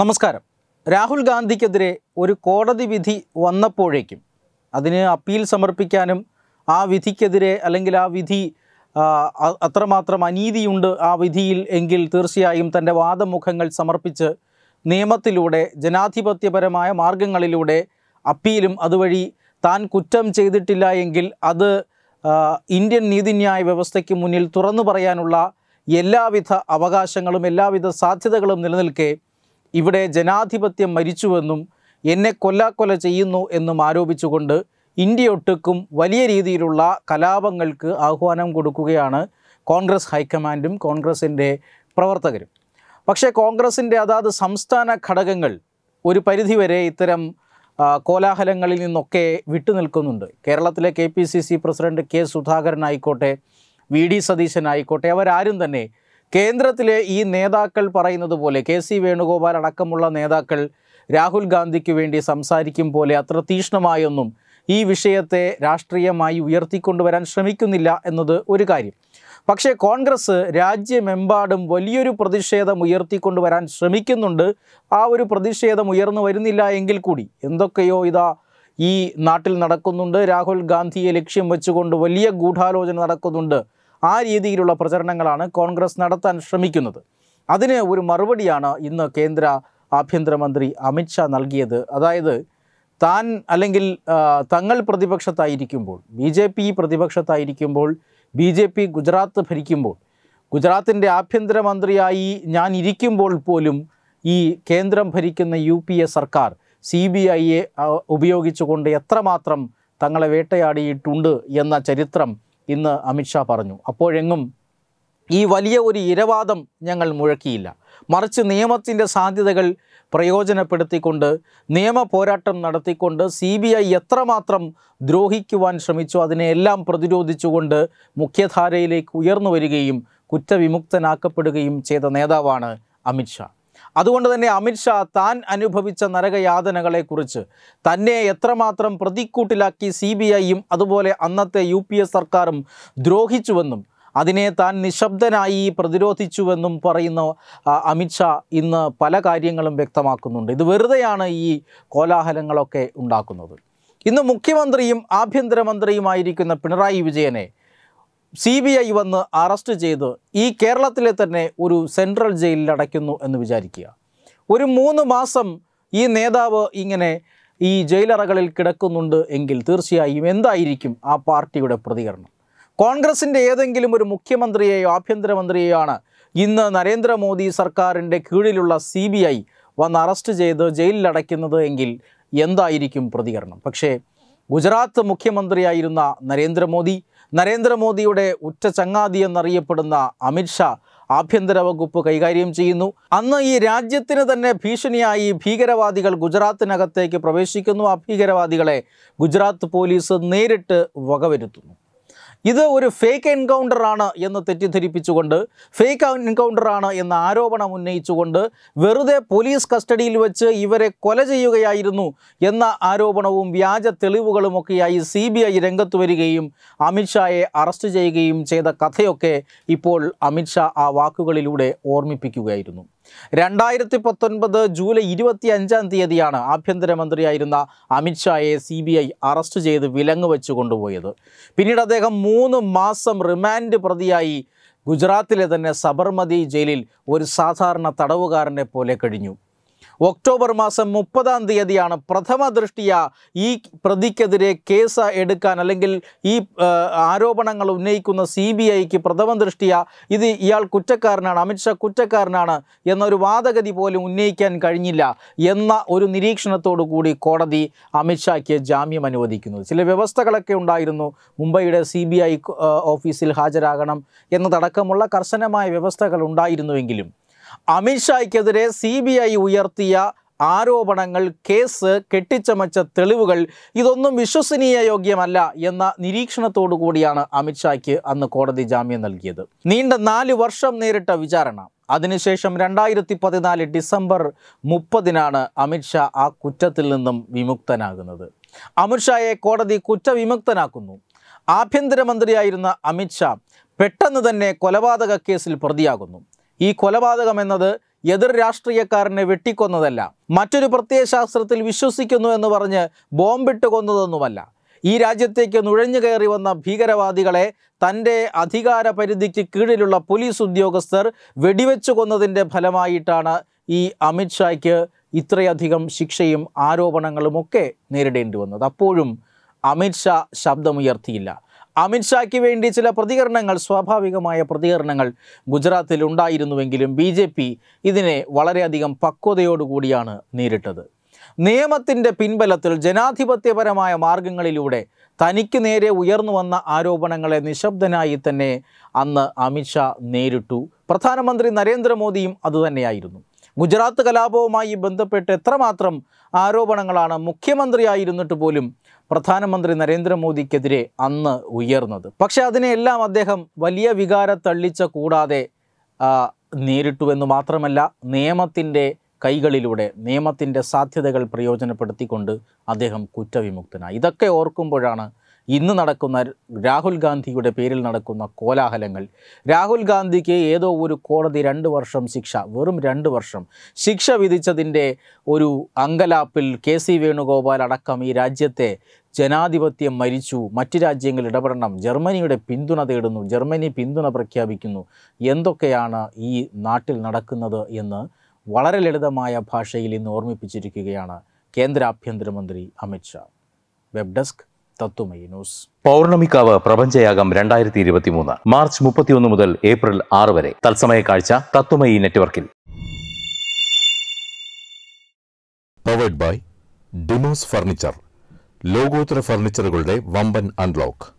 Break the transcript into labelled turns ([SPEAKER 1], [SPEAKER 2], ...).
[SPEAKER 1] നമസ്കാരം രാഹുൽ ഗാന്ധിക്കെതിരെ ഒരു കോടതി വിധി വന്നപ്പോഴേക്കും അതിന് അപ്പീൽ സമർപ്പിക്കാനും ആ വിധിക്കെതിരെ അല്ലെങ്കിൽ ആ വിധി അത്രമാത്രം അനീതിയുണ്ട് ആ വിധിയിൽ എങ്കിൽ തീർച്ചയായും തൻ്റെ വാദമുഖങ്ങൾ സമർപ്പിച്ച് നിയമത്തിലൂടെ ജനാധിപത്യപരമായ മാർഗങ്ങളിലൂടെ അപ്പീലും അതുവഴി താൻ കുറ്റം ചെയ്തിട്ടില്ല എങ്കിൽ അത് ഇന്ത്യൻ നീതിന്യായ വ്യവസ്ഥയ്ക്ക് മുന്നിൽ തുറന്നു പറയാനുള്ള എല്ലാവിധ അവകാശങ്ങളും എല്ലാവിധ സാധ്യതകളും നിലനിൽക്കെ ഇവിടെ ജനാധിപത്യം മരിച്ചുവെന്നും എന്നെ കൊല്ലാക്കൊല ചെയ്യുന്നു എന്നും ആരോപിച്ചുകൊണ്ട് ഇന്ത്യയൊട്ടുക്കും വലിയ രീതിയിലുള്ള കലാപങ്ങൾക്ക് ആഹ്വാനം കൊടുക്കുകയാണ് കോൺഗ്രസ് ഹൈക്കമാൻഡും കോൺഗ്രസിൻ്റെ പ്രവർത്തകരും പക്ഷേ കോൺഗ്രസിൻ്റെ അതാത് സംസ്ഥാന ഘടകങ്ങൾ ഒരു പരിധിവരെ ഇത്തരം കോലാഹലങ്ങളിൽ നിന്നൊക്കെ വിട്ടുനിൽക്കുന്നുണ്ട് കേരളത്തിലെ K P C C president K Sudhakaran ആയിക്കോട്ടെ വി ഡി സതീശൻ ആയിക്കോട്ടെ അവരാരും തന്നെ കേന്ദ്രത്തിലെ ഈ നേതാക്കൾ പറയുന്നത് പോലെ കെ സി വേണുഗോപാൽ അടക്കമുള്ള നേതാക്കൾ രാഹുൽ ഗാന്ധിക്ക് വേണ്ടി സംസാരിക്കും പോലെ അത്ര തീഷ്ണമായൊന്നും ഈ വിഷയത്തെ രാഷ്ട്രീയമായി ഉയർത്തിക്കൊണ്ടുവരാൻ ശ്രമിക്കുന്നില്ല എന്നത് ഒരു കാര്യം പക്ഷേ കോൺഗ്രസ് രാജ്യമെമ്പാടും വലിയൊരു പ്രതിഷേധം ഉയർത്തിക്കൊണ്ടുവരാൻ ശ്രമിക്കുന്നുണ്ട് ആ ഒരു പ്രതിഷേധം ഉയർന്നു വരുന്നില്ല എങ്കിൽ കൂടി എന്തൊക്കെയോ ഇതാ ഈ നാട്ടിൽ നടക്കുന്നുണ്ട് രാഹുൽ ഗാന്ധിയെ ലക്ഷ്യം വെച്ചുകൊണ്ട് വലിയ ഗൂഢാലോചന നടക്കുന്നുണ്ട് ആ രീതിയിലുള്ള പ്രചരണങ്ങളാണ് കോൺഗ്രസ് നടത്താൻ ശ്രമിക്കുന്നത് അതിന് ഒരു മറുപടിയാണ് ഇന്ന് കേന്ദ്ര ആഭ്യന്തരമന്ത്രി അമിത്ഷാ നൽകിയത് അതായത് താൻ അല്ലെങ്കിൽ തങ്ങൾ പ്രതിപക്ഷത്തായിരിക്കുമ്പോൾ ബി ജെ പി പ്രതിപക്ഷത്തായിരിക്കുമ്പോൾ ബി ജെ പി ഗുജറാത്ത് ഭരിക്കുമ്പോൾ ഗുജറാത്തിൻ്റെ ആഭ്യന്തരമന്ത്രിയായി ഞാൻ ഇരിക്കുമ്പോൾ പോലും ഈ കേന്ദ്രം ഭരിക്കുന്ന യു പി എ സർക്കാർ സി ബി ഐയെ ഉപയോഗിച്ചുകൊണ്ട് എത്രമാത്രം തങ്ങളെ വേട്ടയാടിയിട്ടുണ്ട് എന്ന ചരിത്രം ഇന്ന് അമിത്ഷാ പറഞ്ഞു അപ്പോഴെങ്ങും ഈ വലിയ ഒരു ഇരവാദം ഞങ്ങൾ മുഴക്കിയില്ല മറിച്ച് നിയമത്തിൻ്റെ സാധ്യതകൾ പ്രയോജനപ്പെടുത്തിക്കൊണ്ട് നിയമ പോരാട്ടം നടത്തിക്കൊണ്ട് സി ബി ഐ എത്രമാത്രം ദ്രോഹിക്കുവാൻ ശ്രമിച്ചു അതിനെയെല്ലാം പ്രതിരോധിച്ചുകൊണ്ട് മുഖ്യധാരയിലേക്ക് ഉയർന്നു വരികയും കുറ്റവിമുക്തനാക്കപ്പെടുകയും ചെയ്ത നേതാവാണ് അമിത്ഷാ അതുകൊണ്ട് തന്നെ അമിത്ഷാ താൻ അനുഭവിച്ച നരകയാതനകളെക്കുറിച്ച് തന്നെ എത്രമാത്രം പ്രതിക്കൂട്ടിലാക്കി സി ബി ഐയും അതുപോലെ അന്നത്തെ യു പി എസ് സർക്കാരും ദ്രോഹിച്ചുവെന്നും അതിനെ താൻ നിശബ്ദനായി പ്രതിരോധിച്ചുവെന്നും പറയുന്ന അമിത്ഷാ ഇന്ന് പല കാര്യങ്ങളും വ്യക്തമാക്കുന്നുണ്ട് ഇത് വെറുതെയാണ് ഈ കോലാഹലങ്ങളൊക്കെ ഉണ്ടാക്കുന്നത് ഇന്ന് മുഖ്യമന്ത്രിയും ആഭ്യന്തരമന്ത്രിയുമായിരിക്കുന്ന പിണറായി വിജയനെ സി ബി ഐ വന്ന് അറസ്റ്റ് ചെയ്ത് ഈ കേരളത്തിലെ തന്നെ ഒരു സെൻട്രൽ ജയിലിൽ അടയ്ക്കുന്നു എന്ന് വിചാരിക്കുക ഒരു മൂന്ന് മാസം ഈ നേതാവ് ഇങ്ങനെ ഈ ജയിലറകളിൽ കിടക്കുന്നുണ്ട് എങ്കിൽ തീർച്ചയായും എന്തായിരിക്കും ആ പാർട്ടിയുടെ പ്രതികരണം കോൺഗ്രസിൻ്റെ ഏതെങ്കിലും ഒരു മുഖ്യമന്ത്രിയെയോ ആഭ്യന്തരമന്ത്രിയെയാണ് ഇന്ന് നരേന്ദ്രമോദി സർക്കാരിൻ്റെ കീഴിലുള്ള സി ബി ഐ വന്ന് അറസ്റ്റ് ചെയ്ത് ജയിലിലടയ്ക്കുന്നത് എങ്കിൽ എന്തായിരിക്കും പ്രതികരണം പക്ഷേ ഗുജറാത്ത് മുഖ്യമന്ത്രിയായിരുന്ന നരേന്ദ്രമോദി നരേന്ദ്രമോദിയുടെ ഉറ്റ ചങ്ങാതി എന്നറിയപ്പെടുന്ന അമിത്ഷാ ആഭ്യന്തര വകുപ്പ് കൈകാര്യം ചെയ്യുന്നു അന്ന് ഈ രാജ്യത്തിന് തന്നെ ഭീഷണിയായി ഭീകരവാദികൾ ഗുജറാത്തിനകത്തേക്ക് പ്രവേശിക്കുന്നു ആ ഭീകരവാദികളെ ഗുജറാത്ത് പോലീസ് നേരിട്ട് വകവരുത്തുന്നു ഇത് ഒരു ഫേക്ക് എൻകൗണ്ടറാണ് എന്ന് തെറ്റിദ്ധരിപ്പിച്ചുകൊണ്ട് ഫേക്ക് എൻകൗണ്ടറാണ് എന്ന ആരോപണം ഉന്നയിച്ചുകൊണ്ട് വെറുതെ പോലീസ് കസ്റ്റഡിയിൽ വെച്ച് ഇവരെ കൊല ചെയ്യുകയായിരുന്നു എന്ന ആരോപണവും വ്യാജ തെളിവുകളുമൊക്കെയായി സി ബി ഐ രംഗത്ത് വരികയും അമിത്ഷായെ അറസ്റ്റ് ചെയ്യുകയും ചെയ്ത കഥയൊക്കെ ഇപ്പോൾ അമിത്ഷാ ആ വാക്കുകളിലൂടെ ഓർമ്മിപ്പിക്കുകയായിരുന്നു രണ്ടായിരത്തി പത്തൊൻപത് ജൂലൈ ഇരുപത്തി അഞ്ചാം തീയതിയാണ് ആഭ്യന്തരമന്ത്രിയായിരുന്ന അമിത്ഷായെ സി ബി ഐ അറസ്റ്റ് ചെയ്ത് വിലങ്ങ് വെച്ച് കൊണ്ടുപോയത് പിന്നീട് അദ്ദേഹം മൂന്ന് മാസം റിമാൻഡ് പ്രതിയായി ഗുജറാത്തിലെ തന്നെ സബർമതി ജയിലിൽ ഒരു സാധാരണ തടവുകാരനെ പോലെ കഴിഞ്ഞു ഒക്ടോബർ മാസം മുപ്പതാം തീയതിയാണ് പ്രഥമ ദൃഷ്ടിയ ഈ പ്രതിക്കെതിരെ കേസ് എടുക്കാൻ അല്ലെങ്കിൽ ഈ ആരോപണങ്ങൾ ഉന്നയിക്കുന്ന സി ബി ഐക്ക് പ്രഥമ ദൃഷ്ടിയ ഇത് ഇയാൾ കുറ്റക്കാരനാണ് അമിത്ഷാ കുറ്റക്കാരനാണ് എന്നൊരു വാദഗതി പോലും ഉന്നയിക്കാൻ കഴിഞ്ഞില്ല എന്ന ഒരു നിരീക്ഷണത്തോടു കൂടി കോടതി അമിത്ഷായ്ക്ക് ജാമ്യം അനുവദിക്കുന്നു ചില വ്യവസ്ഥകളൊക്കെ ഉണ്ടായിരുന്നു മുംബൈയുടെ സി ബി ഐ ഓഫീസിൽ ഹാജരാകണം എന്നതടക്കമുള്ള കർശനമായ വ്യവസ്ഥകൾ ഉണ്ടായിരുന്നുവെങ്കിലും അമിത്ഷായ്ക്കെതിരെ സി ബി ഐ ഉയർത്തിയ ആരോപണങ്ങൾ കേസ് കെട്ടിച്ചമച്ച തെളിവുകൾ ഇതൊന്നും വിശ്വസനീയ യോഗ്യമല്ല എന്ന നിരീക്ഷണത്തോടു കൂടിയാണ് അമിത്ഷായ്ക്ക് അന്ന് കോടതി ജാമ്യം നൽകിയത് നീണ്ട നാല് വർഷം നേരിട്ട വിചാരണ അതിനുശേഷം രണ്ടായിരത്തി പതിനാല് ഡിസംബർ മുപ്പതിനാണ് അമിത്ഷാ ആ കുറ്റത്തിൽ നിന്നും വിമുക്തനാകുന്നത് അമിത്ഷായെ കോടതി കുറ്റവിമുക്തനാക്കുന്നു ആഭ്യന്തരമന്ത്രിയായിരുന്ന അമിത്ഷാ പെട്ടെന്ന് തന്നെ കൊലപാതക കേസിൽ പ്രതിയാകുന്നു ഈ കൊലപാതകം എന്നത് എതിർ രാഷ്ട്രീയക്കാരനെ വെട്ടിക്കൊന്നതല്ല മറ്റൊരു പ്രത്യയശാസ്ത്രത്തിൽ വിശ്വസിക്കുന്നു എന്ന് പറഞ്ഞ് ബോംബിട്ട് കൊന്നതൊന്നുമല്ല ഈ രാജ്യത്തേക്ക് നുഴഞ്ഞു കയറി വന്ന ഭീകരവാദികളെ തൻ്റെ അധികാര പരിധിക്ക് കീഴിലുള്ള പോലീസ് ഉദ്യോഗസ്ഥർ വെടിവെച്ചു കൊന്നതിൻ്റെ ഫലമായിട്ടാണ് ഈ അമിത്ഷായ്ക്ക് ഇത്രയധികം ശിക്ഷയും ആരോപണങ്ങളുമൊക്കെ നേരിടേണ്ടി വന്നത് അപ്പോഴും അമിത്ഷാ ശബ്ദമുയർത്തിയില്ല അമിത്ഷായ്ക്ക് വേണ്ടി ചില പ്രതികരണങ്ങൾ സ്വാഭാവികമായ പ്രതികരണങ്ങൾ ഗുജറാത്തിൽ ഉണ്ടായിരുന്നുവെങ്കിലും ബി ജെ പി ഇതിനെ വളരെയധികം പക്വതയോടുകൂടിയാണ് നേരിട്ടത് നിയമത്തിൻ്റെ പിൻബലത്തിൽ ജനാധിപത്യപരമായ മാർഗങ്ങളിലൂടെ തനിക്ക് നേരെ ഉയർന്നു വന്ന ആരോപണങ്ങളെ നിശബ്ദനായി തന്നെ അന്ന് അമിത്ഷാ നേരിട്ടു പ്രധാനമന്ത്രി നരേന്ദ്രമോദിയും അതുതന്നെയായിരുന്നു ഗുജറാത്ത് കലാപവുമായി ബന്ധപ്പെട്ട് എത്രമാത്രം ആരോപണങ്ങളാണ് മുഖ്യമന്ത്രിയായിരുന്നിട്ട് പോലും പ്രധാനമന്ത്രി നരേന്ദ്രമോദിക്കെതിരെ അന്ന് ഉയർന്നത് പക്ഷെ അതിനെല്ലാം അദ്ദേഹം വലിയ വികാര തള്ളിച്ച കൂടാതെ നേരിട്ടുവെന്ന് മാത്രമല്ല നിയമത്തിൻ്റെ കൈകളിലൂടെ നിയമത്തിൻ്റെ സാധ്യതകൾ പ്രയോജനപ്പെടുത്തിക്കൊണ്ട് അദ്ദേഹം കുറ്റവിമുക്തനായി ഇതൊക്കെ ഓർക്കുമ്പോഴാണ് ഇന്ന് നടക്കുന്ന രാഹുൽ ഗാന്ധിയുടെ പേരിൽ നടക്കുന്ന കോലാഹലങ്ങൾ രാഹുൽ ഗാന്ധിക്ക് ഏതോ ഒരു കോടതി രണ്ട് വർഷം ശിക്ഷ വെറും രണ്ട് വർഷം ശിക്ഷ വിധിച്ചതിൻ്റെ ഒരു അങ്കലാപ്പിൽ കെ സി വേണുഗോപാൽ അടക്കം ഈ രാജ്യത്തെ ജനാധിപത്യം മരിച്ചു മറ്റ് രാജ്യങ്ങൾ ഇടപെടണം ജർമ്മനിയുടെ പിന്തുണ തേടുന്നു ജർമ്മനി പിന്തുണ പ്രഖ്യാപിക്കുന്നു എന്തൊക്കെയാണ് ഈ നാട്ടിൽ നടക്കുന്നത് എന്ന് വളരെ ലളിതമായ ഭാഷയിൽ ഇന്ന് ഓർമ്മിപ്പിച്ചിരിക്കുകയാണ് കേന്ദ്ര ആഭ്യന്തരമന്ത്രി അമിത്ഷാ വെബ് ഡെസ്ക് തത്വമയി പൗർണമിക്കാവ് പ്രപഞ്ചയാഗം രണ്ടായിരത്തി ഇരുപത്തി മൂന്ന് മാർച്ച് മുപ്പത്തിയൊന്ന് മുതൽ ഏപ്രിൽ ആറ് വരെ തത്സമയ കാഴ്ച തത്വമയി നെറ്റ്വർക്കിൽ പവേഡ് ബൈ ഡിമോസ് ഫർണിച്ചർ ലോകോത്തര ഫർണിച്ചറുകളുടെ വമ്പൻ അൺലോക്ക്